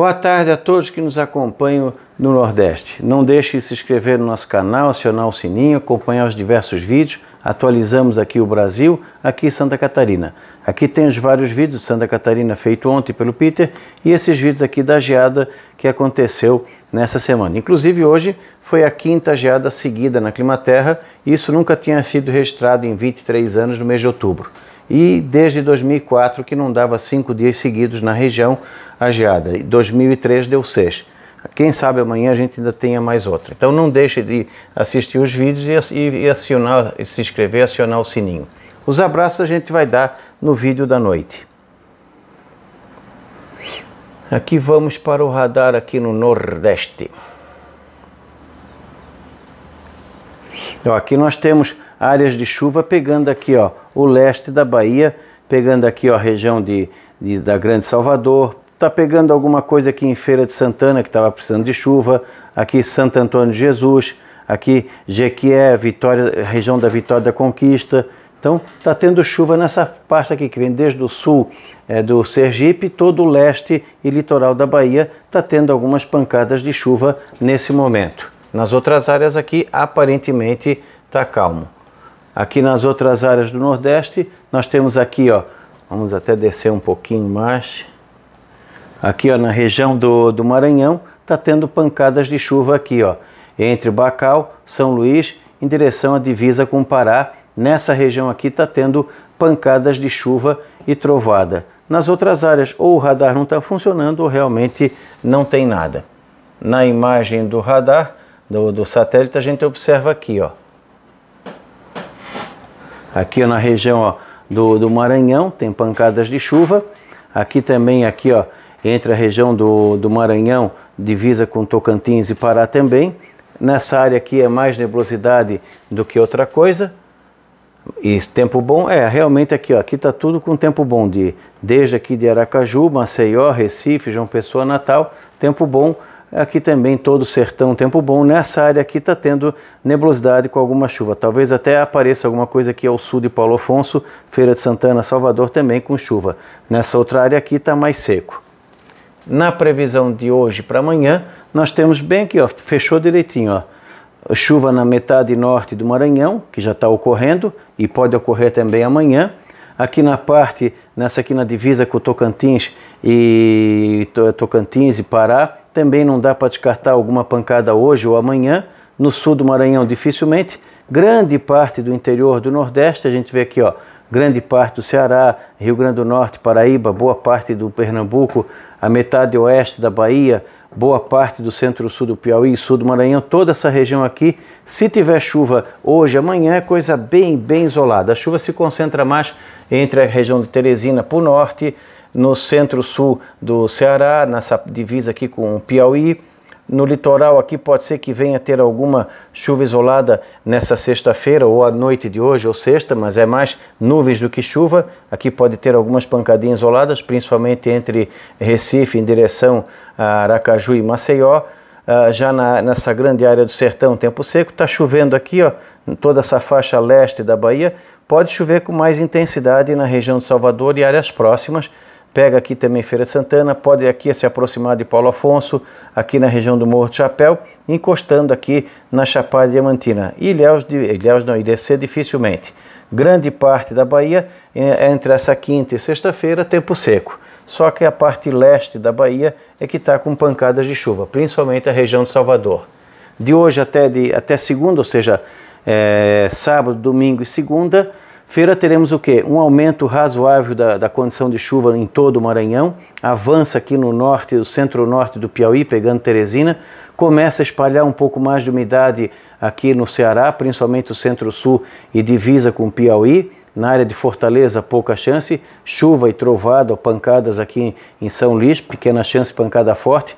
Boa tarde a todos que nos acompanham no Nordeste. Não deixe de se inscrever no nosso canal, acionar o sininho, acompanhar os diversos vídeos. Atualizamos aqui o Brasil, aqui Santa Catarina. Aqui tem os vários vídeos de Santa Catarina feito ontem pelo Peter e esses vídeos aqui da geada que aconteceu nessa semana. Inclusive hoje foi a quinta geada seguida na Climaterra e isso nunca tinha sido registrado em 23 anos no mês de outubro e desde 2004 que não dava cinco dias seguidos na região a geada. Em 2003 deu seis. Quem sabe amanhã a gente ainda tenha mais outra. Então não deixe de assistir os vídeos e, acionar, se inscrever, acionar o sininho. Os abraços a gente vai dar no vídeo da noite. Aqui vamos para o radar aqui no Nordeste. Então, aqui nós temos áreas de chuva pegando aqui ó, o leste da Bahia, pegando aqui ó, a região de, de da Grande Salvador, está pegando alguma coisa aqui em Feira de Santana, que estava precisando de chuva, aqui Santo Antônio de Jesus, aqui Jequié, Vitória, região da Vitória da Conquista. Então está tendo chuva nessa parte aqui que vem desde o sul é, do Sergipe, todo o leste e litoral da Bahia está tendo algumas pancadas de chuva nesse momento. Nas outras áreas aqui aparentemente está calmo. Aqui nas outras áreas do Nordeste, nós temos aqui, ó, vamos até descer um pouquinho mais. Aqui, ó, na região do, do Maranhão, está tendo pancadas de chuva aqui, ó, entre Bacal, São Luís, em direção à divisa com o Pará. Nessa região aqui está tendo pancadas de chuva e trovada. Nas outras áreas, ou o radar não está funcionando, ou realmente não tem nada. Na imagem do radar, do, do satélite, a gente observa aqui, ó, Aqui na região ó, do, do Maranhão tem pancadas de chuva. Aqui também, aqui ó, entre a região do, do Maranhão, divisa com Tocantins e Pará também. Nessa área aqui é mais nebulosidade do que outra coisa. E tempo bom, é, realmente aqui, ó, aqui está tudo com tempo bom, de, desde aqui de Aracaju, Maceió, Recife, João Pessoa, Natal, tempo bom Aqui também todo o sertão, tempo bom. Nessa área aqui está tendo nebulosidade com alguma chuva. Talvez até apareça alguma coisa aqui ao sul de Paulo Afonso, Feira de Santana, Salvador também com chuva. Nessa outra área aqui está mais seco. Na previsão de hoje para amanhã, nós temos bem aqui, ó, fechou direitinho. Ó. Chuva na metade norte do Maranhão, que já está ocorrendo e pode ocorrer também amanhã aqui na parte, nessa aqui na divisa com Tocantins e Tocantins e Pará, também não dá para descartar alguma pancada hoje ou amanhã. No sul do Maranhão, dificilmente. Grande parte do interior do Nordeste, a gente vê aqui, ó, grande parte do Ceará, Rio Grande do Norte, Paraíba, boa parte do Pernambuco, a metade oeste da Bahia, boa parte do centro-sul do Piauí e sul do Maranhão, toda essa região aqui, se tiver chuva hoje, amanhã é coisa bem, bem isolada. A chuva se concentra mais entre a região de Teresina para o norte, no centro-sul do Ceará, nessa divisa aqui com o Piauí, no litoral aqui pode ser que venha ter alguma chuva isolada nessa sexta-feira ou à noite de hoje ou sexta, mas é mais nuvens do que chuva. Aqui pode ter algumas pancadinhas isoladas, principalmente entre Recife em direção a Aracaju e Maceió. Uh, já na, nessa grande área do sertão, tempo seco, está chovendo aqui, ó, toda essa faixa leste da Bahia, pode chover com mais intensidade na região de Salvador e áreas próximas, pega aqui também Feira de Santana, pode aqui se aproximar de Paulo Afonso, aqui na região do Morro do Chapéu, encostando aqui na Chapada Diamantina. Ilhéus, de, Ilhéus não, dificilmente. Grande parte da Bahia, é, é entre essa quinta e sexta-feira, tempo seco. Só que a parte leste da Bahia é que está com pancadas de chuva, principalmente a região de Salvador. De hoje até, de, até segunda, ou seja, é, sábado, domingo e segunda, Feira teremos o quê? Um aumento razoável da, da condição de chuva em todo o Maranhão, avança aqui no norte, o centro-norte do Piauí, pegando Teresina, começa a espalhar um pouco mais de umidade aqui no Ceará, principalmente o centro-sul e divisa com o Piauí. Na área de Fortaleza, pouca chance, chuva e trovada, pancadas aqui em São Luís, pequena chance pancada forte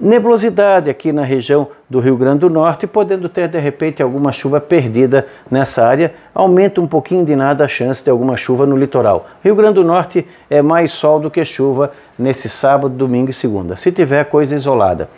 nebulosidade aqui na região do Rio Grande do Norte, podendo ter de repente alguma chuva perdida nessa área. Aumenta um pouquinho de nada a chance de alguma chuva no litoral. Rio Grande do Norte é mais sol do que chuva nesse sábado, domingo e segunda, se tiver coisa isolada.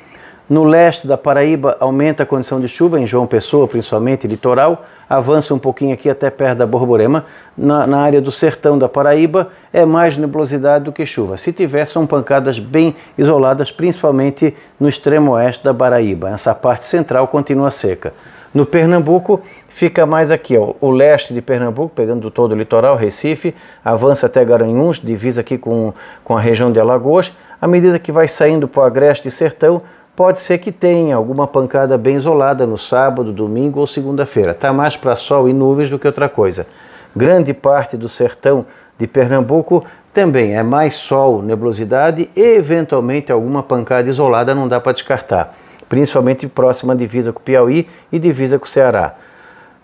No leste da Paraíba, aumenta a condição de chuva, em João Pessoa, principalmente, litoral. Avança um pouquinho aqui até perto da Borborema. Na, na, área do sertão da Paraíba, é mais nebulosidade do que chuva. Se tiver, são pancadas bem isoladas, principalmente no extremo oeste da Paraíba. Essa parte central continua seca. No Pernambuco, fica mais aqui, ó, o leste de Pernambuco, pegando todo o litoral, Recife, avança até Garanhuns, divisa aqui com, com a região de Alagoas. À medida que vai saindo para o agreste e sertão, Pode ser que tenha alguma pancada bem isolada no sábado, domingo ou segunda-feira. Está mais para sol e nuvens do que outra coisa. Grande parte do sertão de Pernambuco também é mais sol, nebulosidade e eventualmente alguma pancada isolada não dá para descartar, principalmente próxima à divisa com o Piauí e divisa com o Ceará.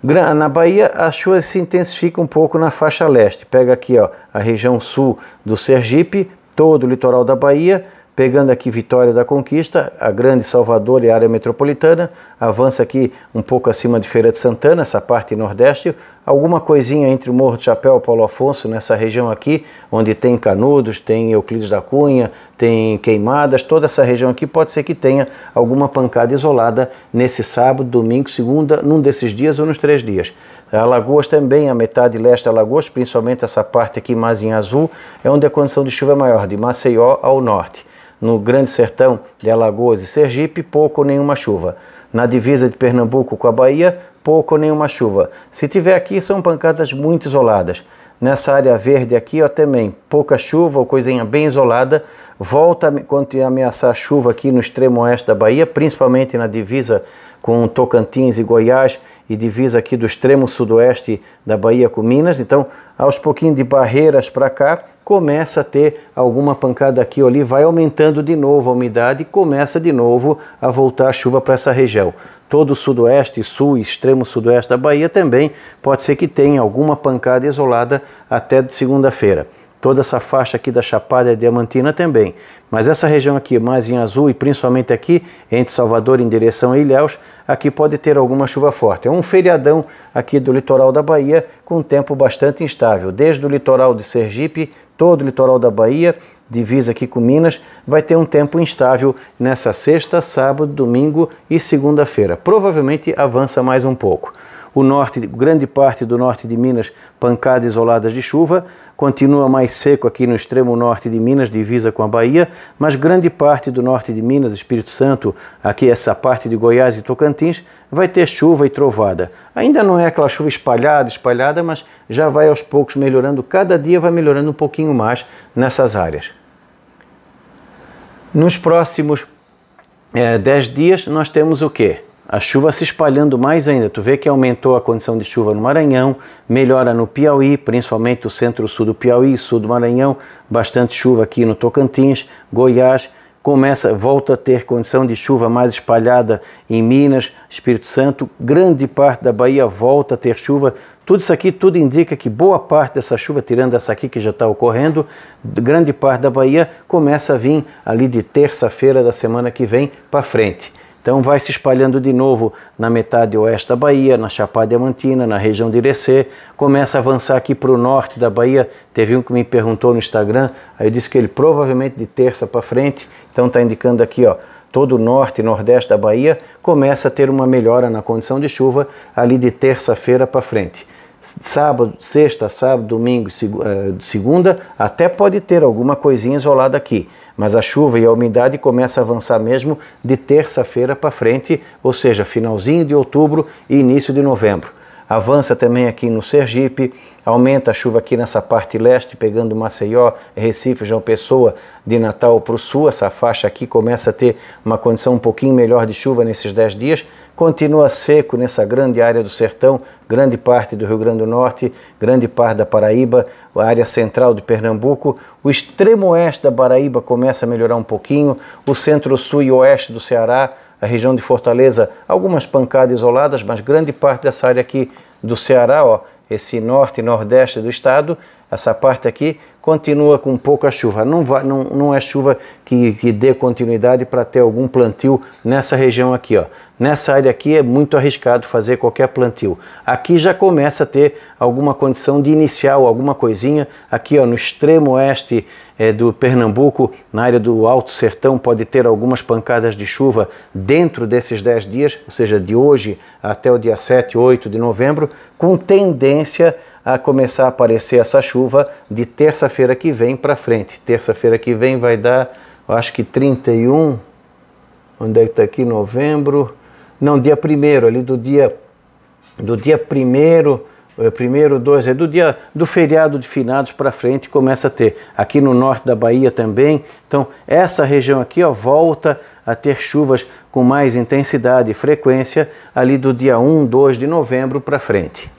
Na Bahia, as chuvas se intensificam um pouco na faixa leste. Pega aqui ó, a região sul do Sergipe, todo o litoral da Bahia, Pegando aqui Vitória da Conquista, a Grande Salvador e a área metropolitana, avança aqui um pouco acima de Feira de Santana, essa parte nordeste, alguma coisinha entre o Morro do Chapéu e Paulo Afonso, nessa região aqui, onde tem Canudos, tem Euclides da Cunha, tem Queimadas, toda essa região aqui pode ser que tenha alguma pancada isolada nesse sábado, domingo, segunda, num desses dias ou nos três dias. Alagoas também, a metade leste de Alagoas, principalmente essa parte aqui mais em azul, é onde a condição de chuva é maior, de Maceió ao norte no Grande Sertão de Alagoas e Sergipe, pouco ou nenhuma chuva. Na divisa de Pernambuco com a Bahia, pouco ou nenhuma chuva. Se tiver aqui, são pancadas muito isoladas. Nessa área verde aqui, ó, também pouca chuva ou coisinha bem isolada. Volta quando ameaçar chuva aqui no extremo oeste da Bahia, principalmente na divisa com Tocantins e Goiás e divisa aqui do extremo sudoeste da Bahia com Minas. Então, aos pouquinhos de barreiras para cá, começa a ter alguma pancada aqui ou ali, vai aumentando de novo a umidade e começa de novo a voltar a chuva para essa região. Todo o sudoeste, sul e extremo sudoeste da Bahia também pode ser que tenha alguma pancada isolada até segunda-feira toda essa faixa aqui da Chapada Diamantina também. Mas essa região aqui, mais em azul e principalmente aqui, entre Salvador em direção a Ilhéus, aqui pode ter alguma chuva forte. É um feriadão aqui do litoral da Bahia com tempo bastante instável instável, desde o litoral de Sergipe, todo o litoral da Bahia, divisa aqui com Minas, vai ter um tempo instável nessa sexta, sábado, domingo e segunda-feira. Provavelmente avança mais um pouco o norte, grande parte do norte de Minas, pancadas isoladas de chuva, continua mais seco aqui no extremo norte de Minas, divisa com a Bahia, mas grande parte do norte de Minas, Espírito Santo, aqui essa parte de Goiás e Tocantins, vai ter chuva e trovada. Ainda não é aquela chuva espalhada, espalhada, mas já vai aos poucos melhorando, cada dia vai melhorando um pouquinho mais nessas áreas. Nos próximos é, dias nós temos o quê? a chuva se espalhando mais ainda. Tu vê que aumentou a condição de chuva no Maranhão, melhora no Piauí, principalmente o centro-sul do Piauí, sul do Maranhão, bastante chuva aqui no Tocantins, Goiás, começa, volta a ter condição de chuva mais espalhada em Minas, Espírito Santo, grande parte da Bahia volta a ter chuva. Tudo isso aqui, tudo indica que boa parte dessa chuva, tirando essa aqui que já está ocorrendo, grande parte da Bahia começa a vir ali de terça-feira da semana que vem para frente. Então vai se espalhando de novo na metade oeste da Bahia, na Chapada Diamantina, na região de Irecê, começa a avançar aqui para o norte da Bahia. Teve um que me perguntou no Instagram, aí eu disse que ele provavelmente de terça para frente, então está indicando aqui, ó, todo o norte e nordeste da Bahia começa a ter uma melhora na condição de chuva ali de terça-feira para frente sábado, sexta, sábado, domingo, eh, segunda, até pode ter alguma coisinha isolada aqui, mas a chuva e a umidade começa a avançar mesmo de terça-feira para frente, ou seja, finalzinho de outubro e início de novembro avança também aqui no Sergipe, aumenta a chuva aqui nessa parte leste, pegando Maceió, Recife, João Pessoa, de Natal para o sul. Essa faixa aqui começa a ter uma condição um pouquinho melhor de chuva nesses 10 dias. Continua seco nessa grande área do sertão, grande parte do Rio Grande do Norte, grande parte da Paraíba, a área central de Pernambuco. O extremo oeste da Paraíba começa a melhorar um pouquinho, o centro-sul e oeste do Ceará a região de Fortaleza, algumas pancadas isoladas, mas grande parte dessa área aqui do Ceará, ó, esse norte e nordeste do estado, essa parte aqui continua com pouca chuva. Não, vai, não, não é chuva que, que dê continuidade para ter algum plantio nessa região aqui. Ó. Nessa área aqui é muito arriscado fazer qualquer plantio. Aqui já começa a ter alguma condição de inicial, alguma coisinha. Aqui ó, no extremo oeste é, do Pernambuco, na área do Alto Sertão, pode ter algumas pancadas de chuva dentro desses 10 dias, ou seja, de hoje até o dia 7, 8 de novembro, com tendência a a começar a aparecer essa chuva de terça-feira que vem para frente. Terça-feira que vem vai dar, eu acho que 31, onde é que está aqui? Novembro. Não, dia 1 ali do dia do dia 1 é, primeiro, dois, é do dia do feriado de finados para frente começa a ter aqui no norte da Bahia também. Então essa região aqui ó, volta a ter chuvas com mais intensidade e frequência ali do dia 1, 2 de novembro para frente.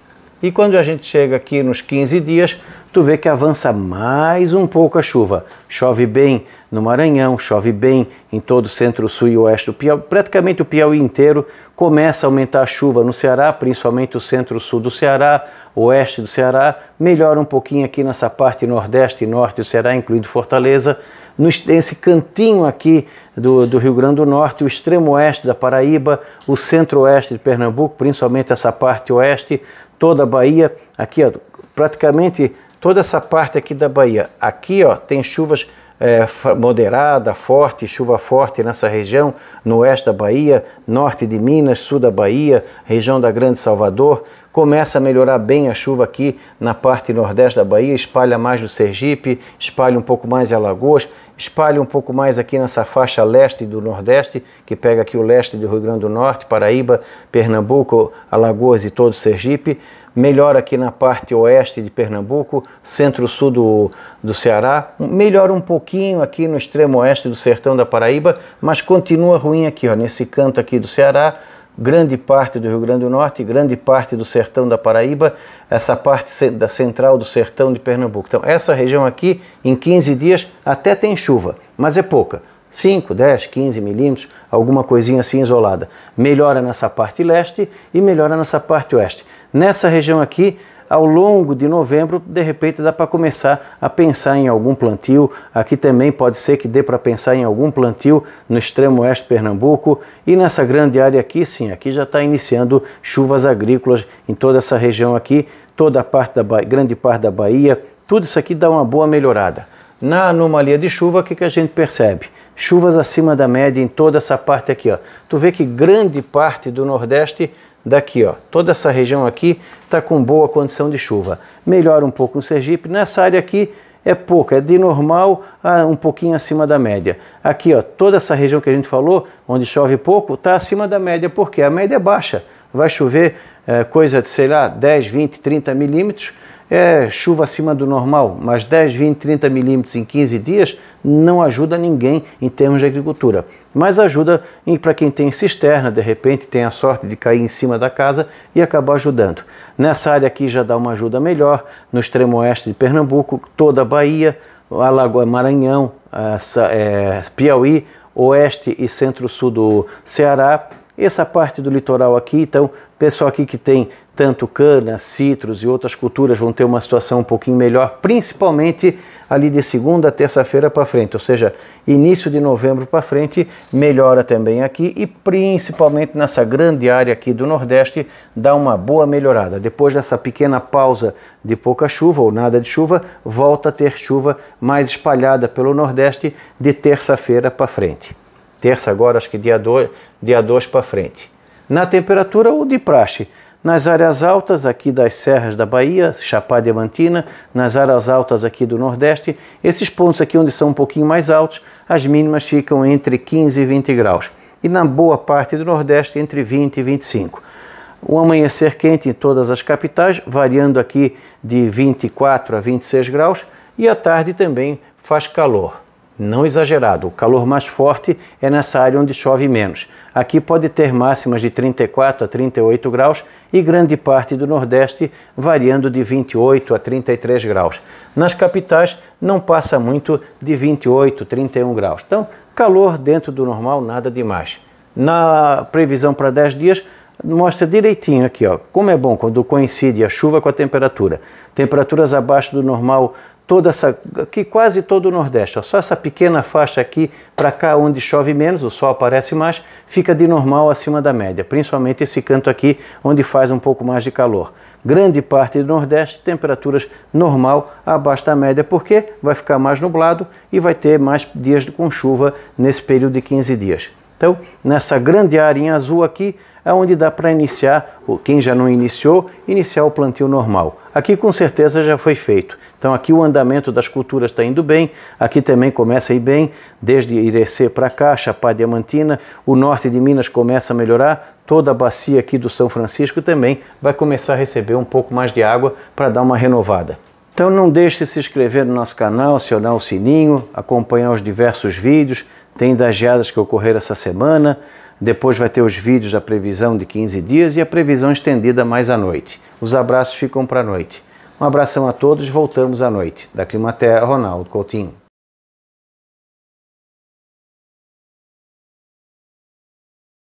E quando a gente chega aqui nos 15 dias, tu vê que avança mais um pouco a chuva. Chove bem no Maranhão, chove bem em todo o centro, sul e oeste do Piauí. Praticamente o Piauí inteiro começa a aumentar a chuva no Ceará, principalmente o centro-sul do Ceará, oeste do Ceará. Melhora um pouquinho aqui nessa parte nordeste e norte do Ceará, incluindo Fortaleza nesse cantinho aqui do, do, Rio Grande do Norte, o extremo oeste da Paraíba, o centro-oeste de Pernambuco, principalmente essa parte oeste, toda a Bahia, aqui ó, praticamente toda essa parte aqui da Bahia. Aqui ó, tem chuvas é, moderada, forte, chuva forte nessa região, no oeste da Bahia, norte de Minas, sul da Bahia, região da Grande Salvador. Começa a melhorar bem a chuva aqui na parte nordeste da Bahia, espalha mais o Sergipe, espalha um pouco mais Alagoas, espalha um pouco mais aqui nessa faixa leste do nordeste, que pega aqui o leste do Rio Grande do Norte, Paraíba, Pernambuco, Alagoas e todo o Sergipe. Melhora aqui na parte oeste de Pernambuco, centro-sul do, do Ceará. Melhora um pouquinho aqui no extremo oeste do sertão da Paraíba, mas continua ruim aqui, ó, nesse canto aqui do Ceará, grande parte do Rio Grande do Norte, grande parte do sertão da Paraíba, essa parte da central do sertão de Pernambuco. Então, essa região aqui, em 15 dias, até tem chuva, mas é pouca. 5, 10, 15 milímetros, alguma coisinha assim isolada. Melhora nessa parte leste e melhora nessa parte oeste. Nessa região aqui, ao longo de novembro, de repente dá para começar a pensar em algum plantio. Aqui também pode ser que dê para pensar em algum plantio no extremo oeste de Pernambuco. E nessa grande área aqui, sim, aqui já está iniciando chuvas agrícolas em toda essa região aqui, toda a parte da grande parte da Bahia. Tudo isso aqui dá uma boa melhorada. Na anomalia de chuva, o que, que a gente percebe? Chuvas acima da média em toda essa parte aqui. Ó. Tu vê que grande parte do Nordeste daqui, ó, toda essa região aqui está com boa condição de chuva. Melhora um pouco no Sergipe, nessa área aqui é pouca, é de normal a um pouquinho acima da média. Aqui, ó, toda essa região que a gente falou, onde chove pouco, está acima da média, porque a média é baixa. Vai chover é, coisa de, sei lá, 10, 20, 30 milímetros, é chuva acima do normal, mas 10, 20, 30 milímetros em 15 dias não ajuda ninguém em termos de agricultura, mas ajuda para quem tem cisterna, de repente tem a sorte de cair em cima da casa e acabar ajudando. Nessa área aqui já dá uma ajuda melhor, no extremo oeste de Pernambuco, toda a Bahia, a Lagoa Maranhão, é, Piauí, oeste e centro-sul do Ceará, essa parte do litoral aqui, então, pessoal aqui que tem tanto cana, citros e outras culturas vão ter uma situação um pouquinho melhor, principalmente ali de segunda a terça-feira para frente, ou seja, início de novembro para frente, melhora também aqui e principalmente nessa grande área aqui do Nordeste, dá uma boa melhorada. Depois dessa pequena pausa de pouca chuva ou nada de chuva, volta a ter chuva mais espalhada pelo Nordeste de terça-feira para frente. Terça agora, acho que dia 2 dia dois para frente na temperatura ou de praxe. Nas áreas altas aqui das serras da Bahia, Chapada Diamantina, nas áreas altas aqui do Nordeste, esses pontos aqui onde são um pouquinho mais altos, as mínimas ficam entre 15 e 20 graus. E na boa parte do Nordeste, entre 20 e 25. O amanhecer quente em todas as capitais, variando aqui de 24 a 26 graus, e à tarde também faz calor não exagerado. O calor mais forte é nessa área onde chove menos. Aqui pode ter máximas de 34 a 38 graus e grande parte do Nordeste variando de 28 a 33 graus. Nas capitais não passa muito de 28, 31 graus. Então, calor dentro do normal, nada demais. Na previsão para 10 dias, mostra direitinho aqui, ó, como é bom quando coincide a chuva com a temperatura. Temperaturas abaixo do normal toda essa, aqui quase todo o Nordeste, ó, só essa pequena faixa aqui para cá onde chove menos, o sol aparece mais, fica de normal acima da média, principalmente esse canto aqui onde faz um pouco mais de calor. Grande parte do Nordeste, temperaturas normal abaixo da média, porque vai ficar mais nublado e vai ter mais dias com chuva nesse período de 15 dias. Então, nessa grande área em azul aqui, é onde dá para iniciar, quem já não iniciou, iniciar o plantio normal. Aqui com certeza já foi feito. Então aqui o andamento das culturas está indo bem, aqui também começa a ir bem, desde Irecê para cá, Chapá Diamantina, o norte de Minas começa a melhorar, toda a bacia aqui do São Francisco também vai começar a receber um pouco mais de água para dar uma renovada. Então não deixe de se inscrever no nosso canal, acionar o sininho, acompanhar os diversos vídeos, tem das geadas que ocorreram essa semana, depois vai ter os vídeos da previsão de 15 dias e a previsão estendida mais à noite. Os abraços ficam para a noite. Um abração a todos, voltamos à noite. Da Climaterra, Ronaldo Coutinho.